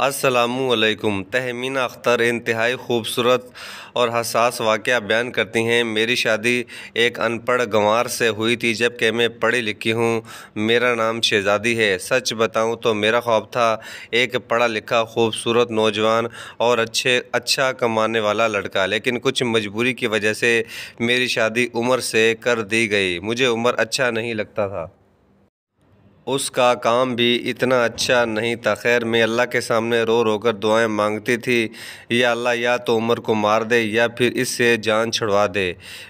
असलकुम तहमीना अख्तर इंतहाई ख़ूबसूरत और हसास वाक़ बयान करती हैं मेरी शादी एक अनपढ़ गंवार से हुई थी जबकि मैं पढ़ी लिखी हूँ मेरा नाम शहज़ादी है सच बताऊँ तो मेरा ख्वाब था एक पढ़ा लिखा खूबसूरत नौजवान और अच्छे अच्छा कमाने वाला लड़का लेकिन कुछ मजबूरी की वजह से मेरी शादी उम्र से कर दी गई मुझे उम्र अच्छा नहीं लगता था उसका काम भी इतना अच्छा नहीं था खैर मैं अल्लाह के सामने रो रो कर दुआएं मांगती थी या अल्लाह या तो उमर को मार दे या फिर इससे जान छुड़वा दे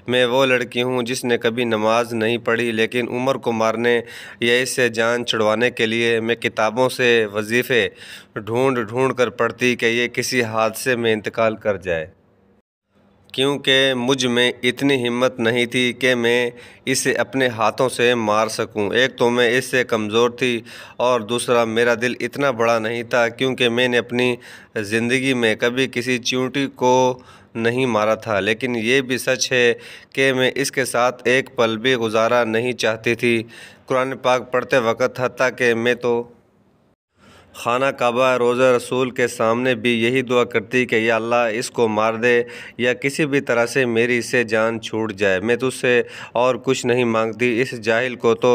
मैं वो लड़की हूँ जिसने कभी नमाज नहीं पढ़ी लेकिन उमर को मारने या इससे जान छुड़वाने के लिए मैं किताबों से वजीफ़े ढूंढ ढूंढ कर पढ़ती कि ये किसी हादसे में इंतकाल कर जाए क्योंकि मुझ में इतनी हिम्मत नहीं थी कि मैं इसे अपने हाथों से मार सकूं। एक तो मैं इससे कमज़ोर थी और दूसरा मेरा दिल इतना बड़ा नहीं था क्योंकि मैंने अपनी ज़िंदगी में कभी किसी चींटी को नहीं मारा था लेकिन ये भी सच है कि मैं इसके साथ एक पल भी गुजारा नहीं चाहती थी कुरान पाक पढ़ते वक्त हती कि मैं तो खाना काबा रोज़ा रसूल के सामने भी यही दुआ करती कि या अल्लाह इसको मार दे या किसी भी तरह से मेरी इसे जान छूट जाए मैं तुझसे तो और कुछ नहीं मांगती इस जाहिल को तो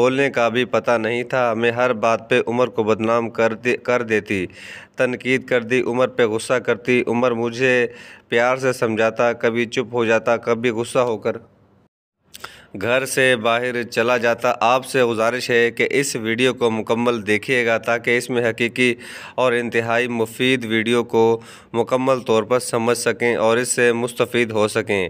बोलने का भी पता नहीं था मैं हर बात पे उमर को बदनाम कर दे कर देती तनकीद कर दी उमर पे गुस्सा करती उमर मुझे प्यार से समझाता कभी चुप हो जाता कभी गुस्सा होकर घर से बाहर चला जाता आपसे गुजारिश है कि इस वीडियो को मुकम्मल देखिएगा ताकि इसमें हकीकी और इंतहाई मुफीद वीडियो को मुकम्मल तौर पर समझ सकें और इससे मुस्तफ़ हो सकें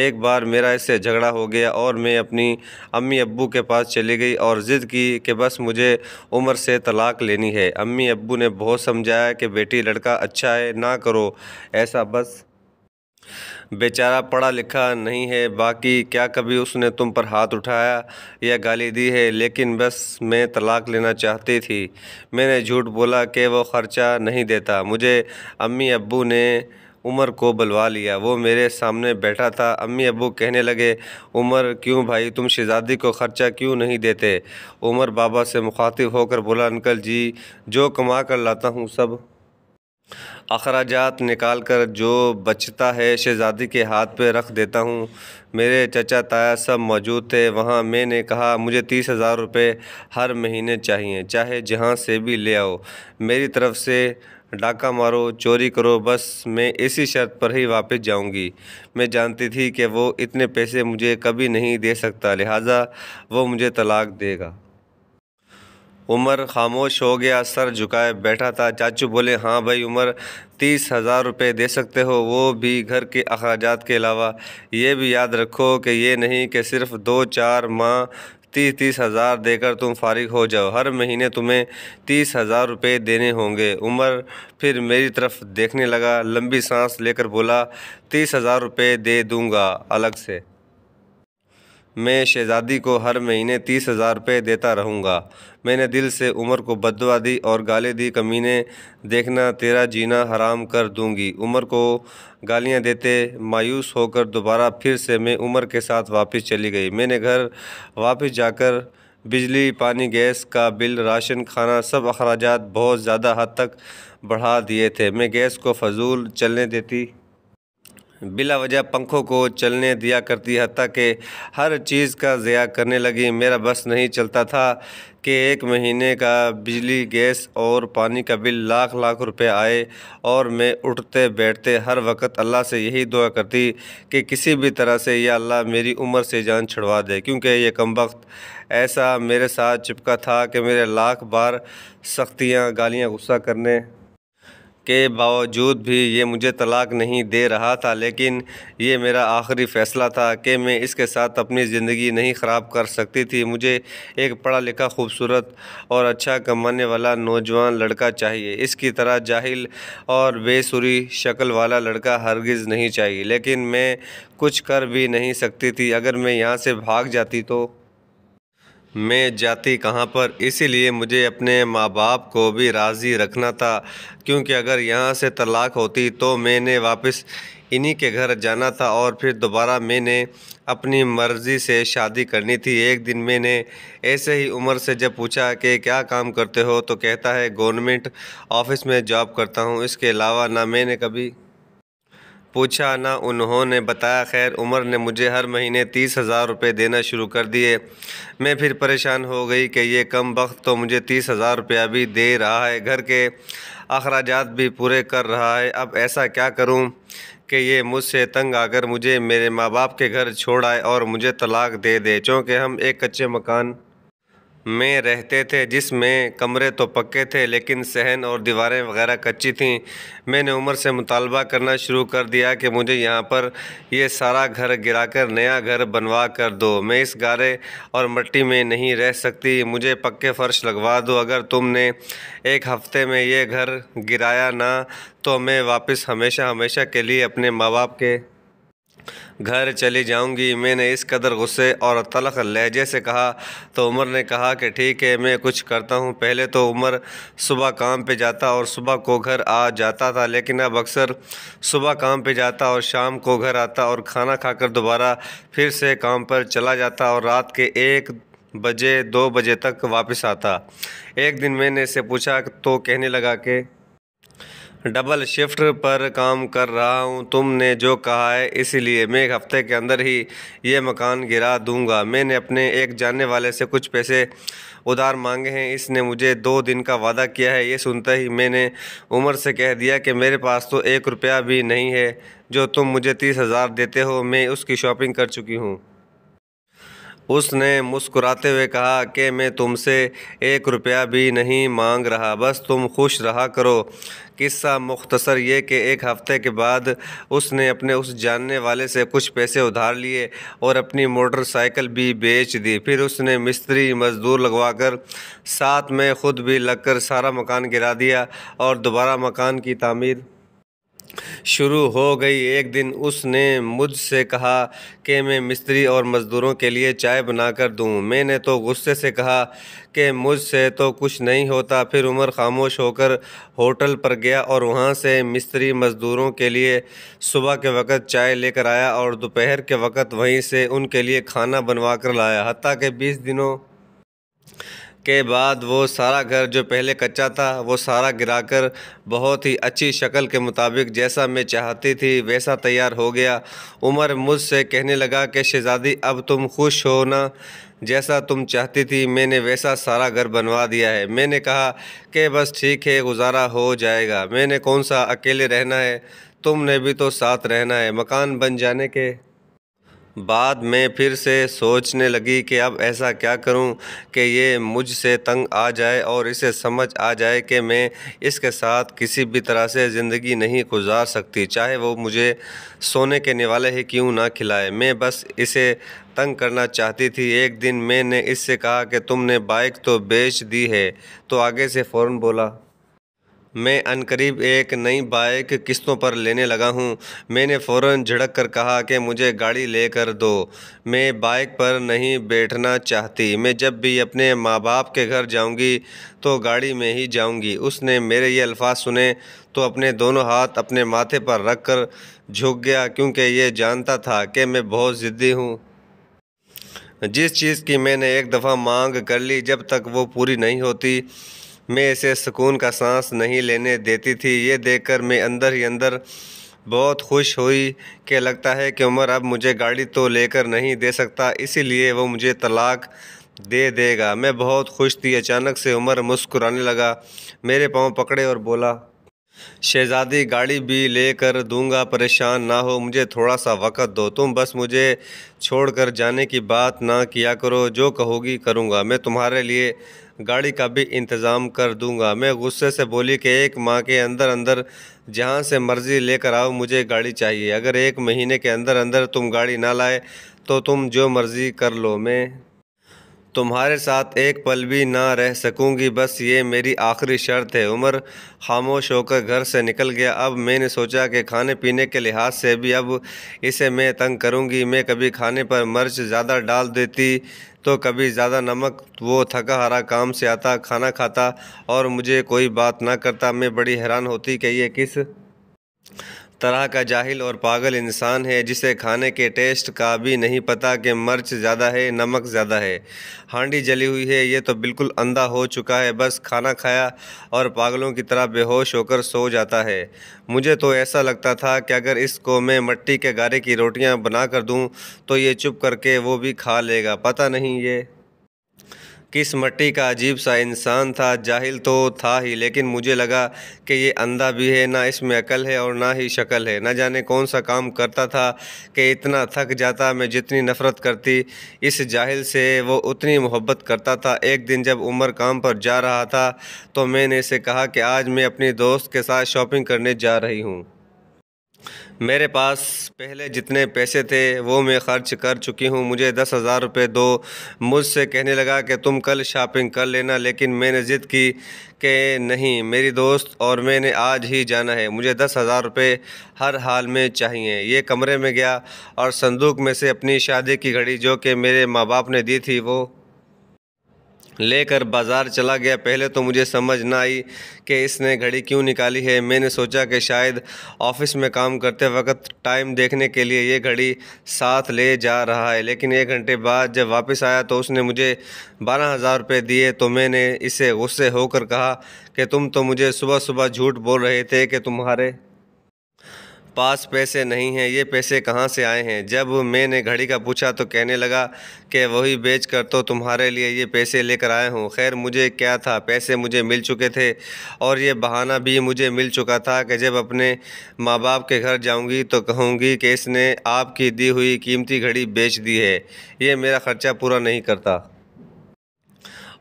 एक बार मेरा इससे झगड़ा हो गया और मैं अपनी अम्मी अब्बू के पास चली गई और ज़िद की कि बस मुझे उम्र से तलाक लेनी है अम्मी अब्बू ने बहुत समझाया कि बेटी लड़का अच्छा है ना करो ऐसा बस बेचारा पढ़ा लिखा नहीं है बाकी क्या कभी उसने तुम पर हाथ उठाया या गाली दी है लेकिन बस मैं तलाक लेना चाहती थी मैंने झूठ बोला कि वो ख़र्चा नहीं देता मुझे अम्मी अब्बू ने उमर को बुलवा लिया वो मेरे सामने बैठा था अम्मी अबू कहने लगे उमर क्यों भाई तुम शहजादी को ख़र्चा क्यों नहीं देते उमर बाबा से मुखातिब होकर बोला अंकल जी जो कमा कर लाता हूँ सब अखराजात निकाल कर जो बचता है शहज़ादी के हाथ पे रख देता हूँ मेरे चचा ताया सब मौजूद थे वहाँ मैंने कहा मुझे तीस हज़ार रुपये हर महीने चाहिए चाहे जहाँ से भी ले आओ मेरी तरफ से डाका मारो चोरी करो बस मैं इसी शर्त पर ही वापस जाऊंगी मैं जानती थी कि वो इतने पैसे मुझे कभी नहीं दे सकता लिहाजा वो मुझे तलाक देगा उमर खामोश हो गया सर झुकाए बैठा था चाचू बोले हाँ भाई उमर तीस हज़ार रुपये दे सकते हो वो भी घर के अखराज के अलावा ये भी याद रखो कि ये नहीं कि सिर्फ दो चार माह तीस तीस हज़ार देकर तुम फारिग हो जाओ हर महीने तुम्हें तीस हज़ार रुपये देने होंगे उमर फिर मेरी तरफ देखने लगा लंबी सांस लेकर बोला तीस हज़ार रुपये दे दूँगा अलग से मैं शहज़ादी को हर महीने तीस हज़ार रुपये देता रहूँगा मैंने दिल से उमर को बदवा दी और गाली दी कमीने देखना तेरा जीना हराम कर दूँगी उमर को गालियाँ देते मायूस होकर दोबारा फिर से मैं उमर के साथ वापस चली गई मैंने घर वापस जाकर बिजली पानी गैस का बिल राशन खाना सब अखराज बहुत ज़्यादा हद तक बढ़ा दिए थे मैं गैस को फजूल चलने देती बिला वजह पंखों को चलने दिया करती हती कि हर चीज़ का ज़िया करने लगी मेरा बस नहीं चलता था कि एक महीने का बिजली गैस और पानी का बिल लाख लाख रुपए आए और मैं उठते बैठते हर वक्त अल्लाह से यही दुआ करती कि किसी भी तरह से यह अल्लाह मेरी उम्र से जान छुड़वा दे क्योंकि ये कम वक्त ऐसा मेरे साथ चिपका था कि मेरे लाख बार सख्तियाँ गालियाँ गुस्सा करने के बावजूद भी ये मुझे तलाक नहीं दे रहा था लेकिन ये मेरा आखिरी फ़ैसला था कि मैं इसके साथ अपनी ज़िंदगी नहीं ख़राब कर सकती थी मुझे एक पढ़ा लिखा खूबसूरत और अच्छा कमाने वाला नौजवान लड़का चाहिए इसकी तरह जाहिल और बेसुरी शक्ल वाला लड़का हरगिज़ नहीं चाहिए लेकिन मैं कुछ कर भी नहीं सकती थी अगर मैं यहाँ से भाग जाती तो मैं जाती कहाँ पर इसीलिए मुझे अपने माँ बाप को भी राज़ी रखना था क्योंकि अगर यहाँ से तलाक होती तो मैंने वापस इन्हीं के घर जाना था और फिर दोबारा मैंने अपनी मर्ज़ी से शादी करनी थी एक दिन मैंने ऐसे ही उम्र से जब पूछा कि क्या काम करते हो तो कहता है गवर्नमेंट ऑफिस में जॉब करता हूँ इसके अलावा ना मैंने कभी पूछा ना उन्होंने बताया खैर उमर ने मुझे हर महीने तीस हज़ार रुपये देना शुरू कर दिए मैं फिर परेशान हो गई कि ये कम वक्त तो मुझे तीस हज़ार रुपया भी दे रहा है घर के अखराज भी पूरे कर रहा है अब ऐसा क्या करूँ कि ये मुझसे तंग आकर मुझे मेरे माँ बाप के घर छोड़ आए और मुझे तलाक दे दे चूँकि हम एक कच्चे मकान में रहते थे जिसमें कमरे तो पक्के थे लेकिन सहन और दीवारें वगैरह कच्ची थीं मैंने उम्र से मुतालबा करना शुरू कर दिया कि मुझे यहाँ पर ये सारा घर गिराकर नया घर बनवा कर दो मैं इस गारे और मट्टी में नहीं रह सकती मुझे पक्के फ़र्श लगवा दो अगर तुमने एक हफ़्ते में ये घर गिराया ना तो मैं वापस हमेशा हमेशा के लिए अपने माँ बाप के घर चली जाऊंगी मैंने इस कदर गुस्से और तलख लहजे से कहा तो उमर ने कहा कि ठीक है मैं कुछ करता हूँ पहले तो उमर सुबह काम पे जाता और सुबह को घर आ जाता था लेकिन अब अक्सर सुबह काम पे जाता और शाम को घर आता और खाना खाकर दोबारा फिर से काम पर चला जाता और रात के एक बजे दो बजे तक वापस आता एक दिन मैंने इसे पूछा तो कहने लगा कि डबल शिफ्ट पर काम कर रहा हूँ तुमने जो कहा है इसलिए मैं एक हफ्ते के अंदर ही ये मकान गिरा दूँगा मैंने अपने एक जानने वाले से कुछ पैसे उधार मांगे हैं इसने मुझे दो दिन का वादा किया है ये सुनते ही मैंने उमर से कह दिया कि मेरे पास तो एक रुपया भी नहीं है जो तुम मुझे तीस हज़ार देते हो मैं उसकी शॉपिंग कर चुकी हूँ उसने मुस्कुराते हुए कहा कि मैं तुमसे एक रुपया भी नहीं मांग रहा बस तुम खुश रहा करो किस्सा मुख्तसर ये कि एक हफ़्ते के बाद उसने अपने उस जानने वाले से कुछ पैसे उधार लिए और अपनी मोटरसाइकिल भी बेच दी फिर उसने मिस्त्री मज़दूर लगवाकर साथ में ख़ुद भी लगकर सारा मकान गिरा दिया और दोबारा मकान की तमीर शुरू हो गई एक दिन उसने मुझसे कहा कि मैं मिस्त्री और मज़दूरों के लिए चाय बना कर दूँ मैंने तो गुस्से से कहा कि मुझसे तो कुछ नहीं होता फिर उमर खामोश होकर होटल पर गया और वहाँ से मिस्त्री मज़दूरों के लिए सुबह के वक़्त चाय लेकर आया और दोपहर के वक़्त वहीं से उनके लिए खाना बनवा कर लाया हती के बीस दिनों के बाद वो सारा घर जो पहले कच्चा था वो सारा गिराकर बहुत ही अच्छी शक्ल के मुताबिक जैसा मैं चाहती थी वैसा तैयार हो गया उमर मुझसे कहने लगा कि शहज़ादी अब तुम खुश हो ना जैसा तुम चाहती थी मैंने वैसा सारा घर बनवा दिया है मैंने कहा कि बस ठीक है गुजारा हो जाएगा मैंने कौन सा अकेले रहना है तुमने भी तो साथ रहना है मकान बन जाने के बाद में फिर से सोचने लगी कि अब ऐसा क्या करूं कि ये मुझसे तंग आ जाए और इसे समझ आ जाए कि मैं इसके साथ किसी भी तरह से ज़िंदगी नहीं गुजार सकती चाहे वो मुझे सोने के निवाले ही क्यों ना खिलाए मैं बस इसे तंग करना चाहती थी एक दिन मैंने इससे कहा कि तुमने बाइक तो बेच दी है तो आगे से फ़ौर बोला मैं अनकरीब एक नई बाइक किस्तों पर लेने लगा हूँ मैंने फ़ौरन झड़क कर कहा कि मुझे गाड़ी लेकर दो मैं बाइक पर नहीं बैठना चाहती मैं जब भी अपने माँ बाप के घर जाऊँगी तो गाड़ी में ही जाऊँगी उसने मेरे ये अल्फाज सुने तो अपने दोनों हाथ अपने माथे पर रख कर झुक गया क्योंकि ये जानता था कि मैं बहुत ज़िद्दी हूँ जिस चीज़ की मैंने एक दफ़ा मांग कर ली जब तक वो पूरी नहीं होती मैं इसे सुकून का सांस नहीं लेने देती थी ये देखकर मैं अंदर ही अंदर बहुत खुश हुई कि लगता है कि उमर अब मुझे गाड़ी तो लेकर नहीं दे सकता इसीलिए वो मुझे तलाक दे देगा मैं बहुत खुश थी अचानक से उमर मुस्कुराने लगा मेरे पाँव पकड़े और बोला शहज़ादी गाड़ी भी ले कर दूंगा परेशान ना हो मुझे थोड़ा सा वक़्त दो तुम बस मुझे छोड़ कर जाने की बात ना किया करो जो कहोगी करूँगा मैं तुम्हारे लिए गाड़ी का भी इंतज़ाम कर दूंगा मैं गुस्से से बोली कि एक माह के अंदर अंदर जहाँ से मर्ज़ी लेकर आओ मुझे गाड़ी चाहिए अगर एक महीने के अंदर अंदर तुम गाड़ी ना लाए तो तुम जो मर्ज़ी कर लो मैं तुम्हारे साथ एक पल भी ना रह सकूंगी बस ये मेरी आखिरी शर्त है उमर खामोश होकर घर से निकल गया अब मैंने सोचा कि खाने पीने के लिहाज से भी अब इसे मैं तंग करूंगी मैं कभी खाने पर मर्च ज़्यादा डाल देती तो कभी ज़्यादा नमक वो थका हारा काम से आता खाना खाता और मुझे कोई बात ना करता मैं बड़ी हैरान होती कि ये किस तरह का जाहिल और पागल इंसान है जिसे खाने के टेस्ट का भी नहीं पता कि मर्च ज़्यादा है नमक ज़्यादा है हांडी जली हुई है ये तो बिल्कुल अंधा हो चुका है बस खाना खाया और पागलों की तरह बेहोश होकर सो जाता है मुझे तो ऐसा लगता था कि अगर इसको मैं मट्टी के गारे की रोटियां बना कर दूं तो ये चुप करके वो भी खा लेगा पता नहीं ये किस मट्टी का अजीब सा इंसान था जाहिल तो था ही लेकिन मुझे लगा कि ये अंधा भी है ना इसमें अकल है और ना ही शक्ल है ना जाने कौन सा काम करता था कि इतना थक जाता मैं जितनी नफ़रत करती इस जाहिल से वो उतनी मोहब्बत करता था एक दिन जब उमर काम पर जा रहा था तो मैंने इसे कहा कि आज मैं अपनी दोस्त के साथ शॉपिंग करने जा रही हूँ मेरे पास पहले जितने पैसे थे वो मैं खर्च कर चुकी हूँ मुझे दस हज़ार रुपये दो मुझसे कहने लगा कि तुम कल शॉपिंग कर लेना लेकिन मैंने ज़िद की कि नहीं मेरी दोस्त और मैंने आज ही जाना है मुझे दस हज़ार रुपये हर हाल में चाहिए ये कमरे में गया और संदूक में से अपनी शादी की घड़ी जो कि मेरे माँ बाप ने दी थी वो लेकर बाज़ार चला गया पहले तो मुझे समझ ना आई कि इसने घड़ी क्यों निकाली है मैंने सोचा कि शायद ऑफिस में काम करते वक्त टाइम देखने के लिए ये घड़ी साथ ले जा रहा है लेकिन एक घंटे बाद जब वापस आया तो उसने मुझे बारह हज़ार रुपये दिए तो मैंने इसे गुस्से होकर कहा कि तुम तो मुझे सुबह सुबह झूठ बोल रहे थे कि तुम्हारे पास पैसे नहीं हैं ये पैसे कहाँ से आए हैं जब मैंने घड़ी का पूछा तो कहने लगा कि वही बेच कर तो तुम्हारे लिए ये पैसे लेकर आया हूँ खैर मुझे क्या था पैसे मुझे मिल चुके थे और ये बहाना भी मुझे मिल चुका था कि जब अपने माँ बाप के घर जाऊँगी तो कहूँगी कि इसने आपकी दी हुई कीमती घड़ी बेच दी है ये मेरा ख़र्चा पूरा नहीं करता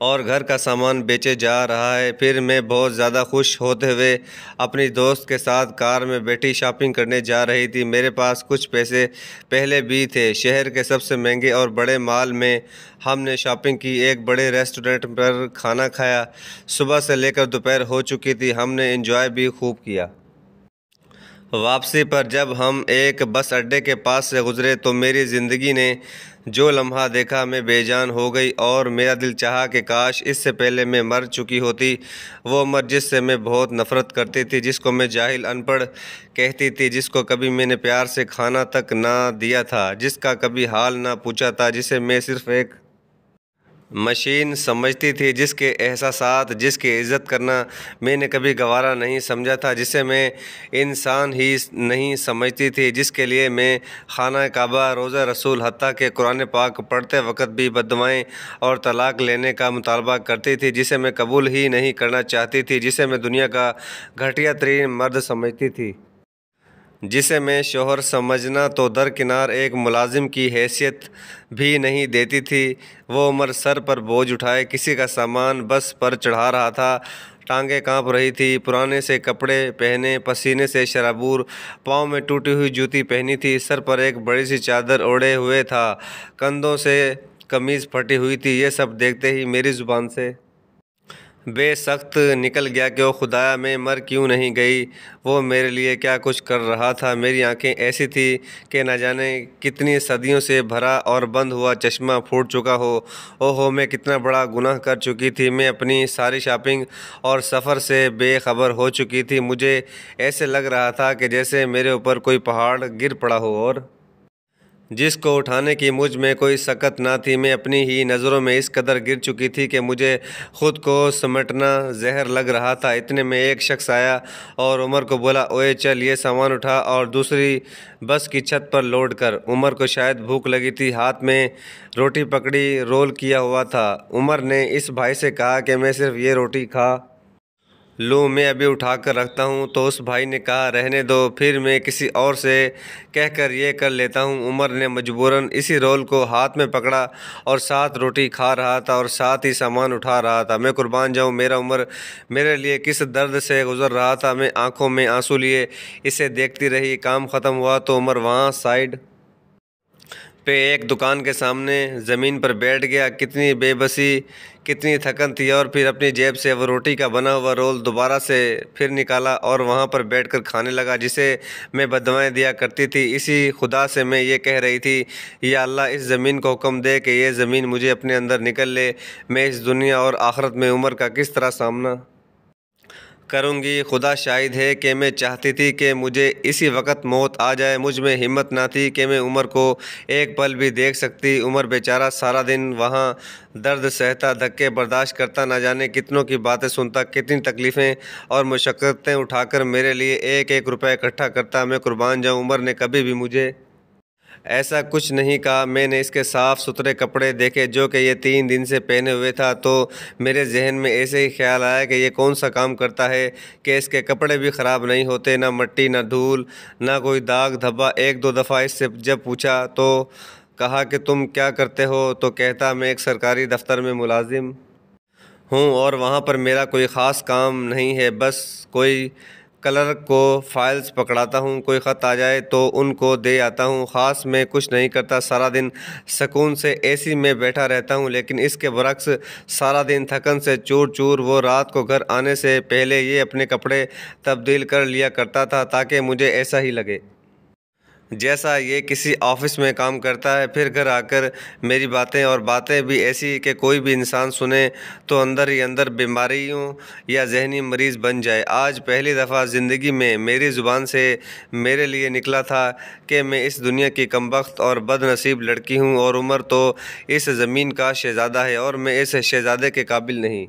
और घर का सामान बेचे जा रहा है फिर मैं बहुत ज़्यादा खुश होते हुए अपनी दोस्त के साथ कार में बैठी शॉपिंग करने जा रही थी मेरे पास कुछ पैसे पहले भी थे शहर के सबसे महंगे और बड़े माल में हमने शॉपिंग की एक बड़े रेस्टोरेंट पर खाना खाया सुबह से लेकर दोपहर हो चुकी थी हमने इन्जॉय भी खूब किया वापसी पर जब हम एक बस अड्डे के पास से गुज़रे तो मेरी ज़िंदगी ने जो लम्हा देखा मैं बेजान हो गई और मेरा दिल चाहा कि काश इससे पहले मैं मर चुकी होती वो मर जिससे मैं बहुत नफ़रत करती थी जिसको मैं जाहिल अनपढ़ कहती थी जिसको कभी मैंने प्यार से खाना तक ना दिया था जिसका कभी हाल ना पूछा था जिसे मैं सिर्फ़ एक मशीन समझती थी जिसके एहसास जिसकी इज़्ज़त करना मैंने कभी गवारा नहीं समझा था जिसे मैं इंसान ही नहीं समझती थी जिसके लिए मैं खाना काबा रोज़ा रसूल हती के कुरान पाक पढ़ते वक्त भी बदवाएँ और तलाक लेने का मुतालबा करती थी जिसे मैं कबूल ही नहीं करना चाहती थी जिसे मैं दुनिया का घटिया तरीन मर्द समझती थी जिसे मैं शोहर समझना तो दरकिनार एक मुलाजिम की हैसियत भी नहीं देती थी वो उम्र सर पर बोझ उठाए किसी का सामान बस पर चढ़ा रहा था टांगे कांप रही थी पुराने से कपड़े पहने पसीने से शराबूर पाँव में टूटी हुई जूती पहनी थी सर पर एक बड़ी सी चादर ओढ़े हुए था कंधों से कमीज़ फटी हुई थी ये सब देखते ही मेरी ज़ुबान से बेसख्त निकल गया कि ओ खुदाया मैं मर क्यों नहीं गई वो मेरे लिए क्या कुछ कर रहा था मेरी आंखें ऐसी थी कि ना जाने कितनी सदियों से भरा और बंद हुआ चश्मा फूट चुका हो ओहो मैं कितना बड़ा गुनाह कर चुकी थी मैं अपनी सारी शॉपिंग और सफ़र से बेखबर हो चुकी थी मुझे ऐसे लग रहा था कि जैसे मेरे ऊपर कोई पहाड़ गिर पड़ा हो और जिसको उठाने की मुझ में कोई सकत ना थी मैं अपनी ही नज़रों में इस कदर गिर चुकी थी कि मुझे ख़ुद को समटना जहर लग रहा था इतने में एक शख्स आया और उमर को बोला ओए चल ये सामान उठा और दूसरी बस की छत पर लौट कर उमर को शायद भूख लगी थी हाथ में रोटी पकड़ी रोल किया हुआ था उमर ने इस भाई से कहा कि मैं सिर्फ ये रोटी खा लो मैं अभी उठा कर रखता हूँ तो उस भाई ने कहा रहने दो फिर मैं किसी और से कह कर ये कर लेता हूँ उमर ने मजबूरन इसी रोल को हाथ में पकड़ा और साथ रोटी खा रहा था और साथ ही सामान उठा रहा था मैं कुर्बान जाऊँ मेरा उमर मेरे लिए किस दर्द से गुजर रहा था मैं आंखों में आंसू लिए इसे देखती रही काम ख़त्म हुआ तो उमर वहाँ साइड पे एक दुकान के सामने ज़मीन पर बैठ गया कितनी बेबसी कितनी थकन थी और फिर अपनी जेब से वो रोटी का बना हुआ रोल दोबारा से फिर निकाला और वहाँ पर बैठ कर खाने लगा जिसे मैं बदवाएँ दिया करती थी इसी खुदा से मैं ये कह रही थी या अल्लाह इस ज़मीन को हुक्म दे कि यह ज़मीन मुझे अपने अंदर निकल ले मैं इस दुनिया और आखरत में उम्र का किस तरह सामना करूँगी खुदा शाहिद है कि मैं चाहती थी कि मुझे इसी वक्त मौत आ जाए मुझ में हिम्मत ना थी कि मैं उमर को एक पल भी देख सकती उमर बेचारा सारा दिन वहाँ दर्द सहता धक्के बर्दाश्त करता ना जाने कितनों की बातें सुनता कितनी तकलीफ़ें और मशक्क़तें उठाकर मेरे लिए एक एक रुपया इकट्ठा करता मैं कुर्बान जाऊँ उमर ने कभी भी मुझे ऐसा कुछ नहीं कहा मैंने इसके साफ़ सुथरे कपड़े देखे जो कि ये तीन दिन से पहने हुए था तो मेरे जहन में ऐसे ही ख्याल आया कि ये कौन सा काम करता है कि इसके कपड़े भी ख़राब नहीं होते ना मट्टी ना धूल ना कोई दाग धब्बा एक दो दफ़ा इससे जब पूछा तो कहा कि तुम क्या करते हो तो कहता मैं एक सरकारी दफ्तर में मुलाजिम हूँ और वहाँ पर मेरा कोई ख़ास काम नहीं है बस कोई कलर को फाइल्स पकड़ाता हूँ कोई ख़त आ जाए तो उनको दे आता हूँ ख़ास मैं कुछ नहीं करता सारा दिन सुकून से एसी में बैठा रहता हूँ लेकिन इसके बरक्स सारा दिन थकन से चूर चूर वो रात को घर आने से पहले ये अपने कपड़े तब्दील कर लिया करता था ताकि मुझे ऐसा ही लगे जैसा ये किसी ऑफिस में काम करता है फिर घर आकर मेरी बातें और बातें भी ऐसी कि कोई भी इंसान सुने तो अंदर ही अंदर बीमारियों या जहनी मरीज़ बन जाए आज पहली दफ़ा ज़िंदगी में मेरी ज़ुबान से मेरे लिए निकला था कि मैं इस दुनिया की कम वक्त और बदनसीब लड़की हूँ और उम्र तो इस ज़मीन का शहज़ादा है और मैं इस शहज़ादे के काबिल नहीं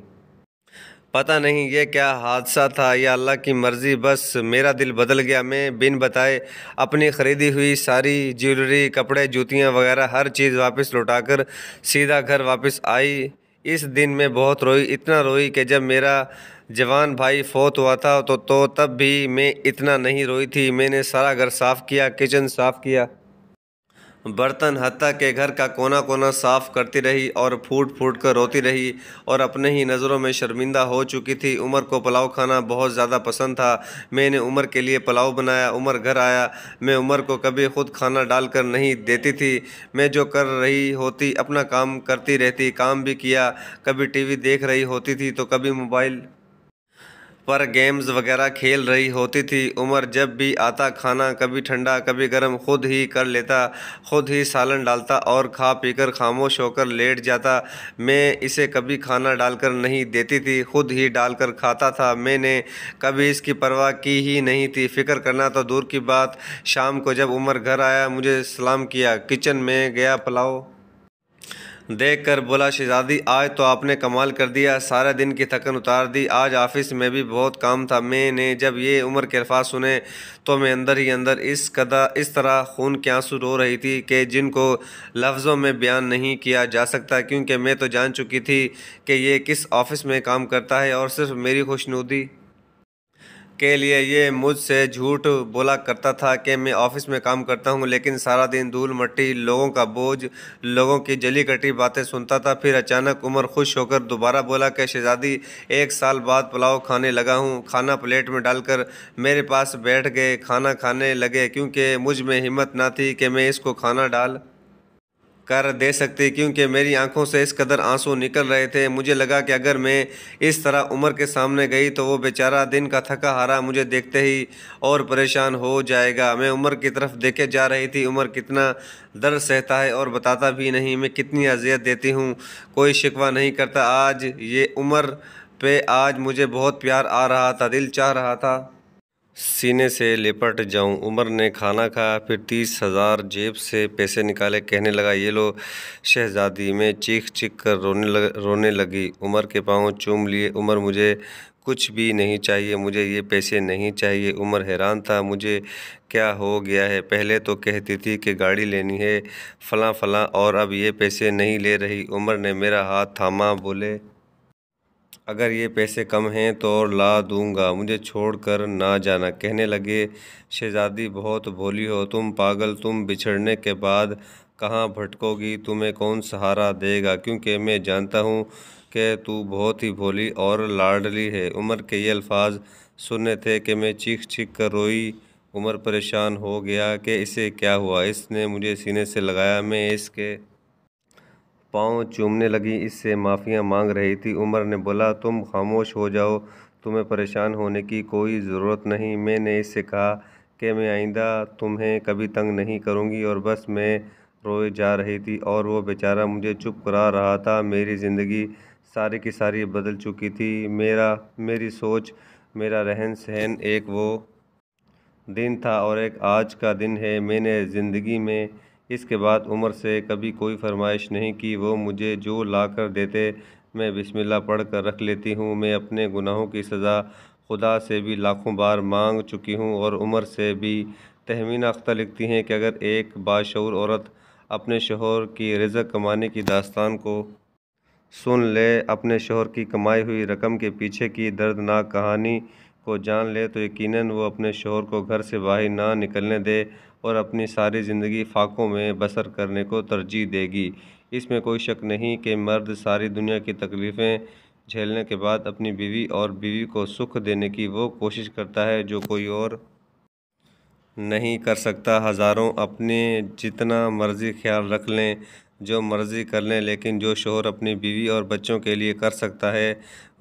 पता नहीं ये क्या हादसा था या अल्लाह की मर्ज़ी बस मेरा दिल बदल गया मैं बिन बताए अपनी ख़रीदी हुई सारी ज्वेलरी कपड़े जूतियाँ वगैरह हर चीज़ वापस लौटाकर सीधा घर वापस आई इस दिन मैं बहुत रोई इतना रोई कि जब मेरा जवान भाई फोत हुआ था तो, तो तब भी मैं इतना नहीं रोई थी मैंने सारा घर साफ़ किया किचन साफ़ किया बर्तन हती के घर का कोना कोना साफ करती रही और फूट फूट कर रोती रही और अपने ही नज़रों में शर्मिंदा हो चुकी थी उमर को पुलाव खाना बहुत ज़्यादा पसंद था मैंने उमर के लिए पुलाव बनाया उमर घर आया मैं उमर को कभी खुद खाना डालकर नहीं देती थी मैं जो कर रही होती अपना काम करती रहती काम भी किया कभी वी देख रही होती थी तो कभी मोबाइल पर गेम्स वगैरह खेल रही होती थी उमर जब भी आता खाना कभी ठंडा कभी गर्म खुद ही कर लेता खुद ही सालन डालता और खा पीकर खामोश होकर लेट जाता मैं इसे कभी खाना डालकर नहीं देती थी खुद ही डालकर खाता था मैंने कभी इसकी परवाह की ही नहीं थी फ़िक्र करना तो दूर की बात शाम को जब उमर घर आया मुझे सलाम किया किचन में गया पुलाव देख कर बोला शहजादी आज तो आपने कमाल कर दिया सारा दिन की थकन उतार दी आज ऑफिस में भी बहुत काम था मैंने जब ये उम्र के अल्फाज सुने तो मैं अंदर ही अंदर इस कदा इस तरह खून के आंसू रो रही थी कि जिनको लफ्ज़ों में बयान नहीं किया जा सकता क्योंकि मैं तो जान चुकी थी कि ये किस ऑफिस में काम करता है और सिर्फ मेरी खुशनुदी के लिए ये मुझसे झूठ बोला करता था कि मैं ऑफिस में काम करता हूँ लेकिन सारा दिन धूल मट्टी लोगों का बोझ लोगों की जली कटी बातें सुनता था फिर अचानक उमर खुश होकर दोबारा बोला कि शहजादी एक साल बाद पुलाव खाने लगा हूँ खाना प्लेट में डालकर मेरे पास बैठ गए खाना खाने लगे क्योंकि मुझ में हिम्मत ना थी कि मैं इसको खाना डाल कर दे सकती क्योंकि मेरी आंखों से इस कदर आंसू निकल रहे थे मुझे लगा कि अगर मैं इस तरह उमर के सामने गई तो वो बेचारा दिन का थका हारा मुझे देखते ही और परेशान हो जाएगा मैं उमर की तरफ देखे जा रही थी उमर कितना दर्द सहता है और बताता भी नहीं मैं कितनी अजियत देती हूँ कोई शिकवा नहीं करता आज ये उम्र पे आज मुझे बहुत प्यार आ रहा था दिल चाह रहा था सीने से लिपट जाऊं उमर ने खाना खाया फिर तीस हज़ार जेब से पैसे निकाले कहने लगा ये लो शहजादी में चीख चीख कर रोने लग, रोने लगी उमर के पाँव चूम लिए उमर मुझे कुछ भी नहीं चाहिए मुझे ये पैसे नहीं चाहिए उमर हैरान था मुझे क्या हो गया है पहले तो कहती थी कि गाड़ी लेनी है फ़लाँ फ़लाँ और अब ये पैसे नहीं ले रही उमर ने मेरा हाथ थामा बोले अगर ये पैसे कम हैं तो और ला दूंगा मुझे छोड़ कर ना जाना कहने लगे शहज़ादी बहुत भोली हो तुम पागल तुम बिछड़ने के बाद कहाँ भटकोगी तुम्हें कौन सहारा देगा क्योंकि मैं जानता हूँ कि तू बहुत ही भोली और लाडली है उमर के ये अल्फाज सुने थे कि मैं चीख चीख कर रोई उमर परेशान हो गया कि इसे क्या हुआ इसने मुझे सीने से लगाया मैं इसके पाँव चूमने लगी इससे माफ़ियाँ मांग रही थी उमर ने बोला तुम खामोश हो जाओ तुम्हें परेशान होने की कोई ज़रूरत नहीं मैंने इससे कहा कि मैं आइंदा तुम्हें कभी तंग नहीं करूँगी और बस मैं रोए जा रही थी और वो बेचारा मुझे चुप करा रहा था मेरी ज़िंदगी सारी की सारी बदल चुकी थी मेरा मेरी सोच मेरा रहन सहन एक वो दिन था और एक आज का दिन है मैंने ज़िंदगी में इसके बाद उमर से कभी कोई फरमाइश नहीं की वो मुझे जो ला कर देते मैं बिस्मिल्लाह पढ़ कर रख लेती हूँ मैं अपने गुनाहों की सज़ा खुदा से भी लाखों बार मांग चुकी हूँ और उमर से भी तहमीना अख्तर लिखती हैं कि अगर एक बाशूर औरत अपने शोहर की रज़क कमाने की दास्तान को सुन ले अपने शोहर की कमाई हुई रकम के पीछे की दर्दनाक कहानी को जान ले तो यकीनन वो अपने शोहर को घर से बाहर ना निकलने दे और अपनी सारी ज़िंदगी फाकों में बसर करने को तरजीह देगी इसमें कोई शक नहीं कि मर्द सारी दुनिया की तकलीफ़ें झेलने के बाद अपनी बीवी और बीवी को सुख देने की वो कोशिश करता है जो कोई और नहीं कर सकता हज़ारों अपने जितना मर्ज़ी ख्याल रख लें जो मर्ज़ी कर लें लेकिन जो शोहर अपनी बीवी और बच्चों के लिए कर सकता है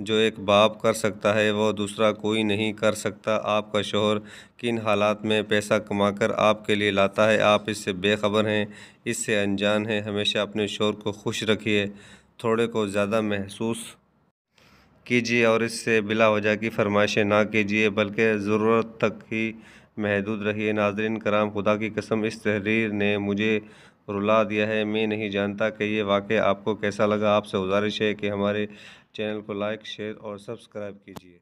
जो एक बाप कर सकता है वह दूसरा कोई नहीं कर सकता आपका शोहर किन हालात में पैसा कमाकर आपके लिए लाता है आप इससे बेखबर हैं इससे अनजान हैं हमेशा अपने शोहर को खुश रखिए थोड़े को ज़्यादा महसूस कीजिए और इससे बिला वजह की फरमाइशें ना कीजिए बल्कि ज़रूरत तक ही महदूद रहिए नाजरीन कराम खुदा की कसम इस तहरीर ने मुझे रुला दिया है मैं नहीं जानता कि ये वाक़ आपको कैसा लगा आपसे गुजारिश है कि हमारे चैनल को लाइक शेयर और सब्सक्राइब कीजिए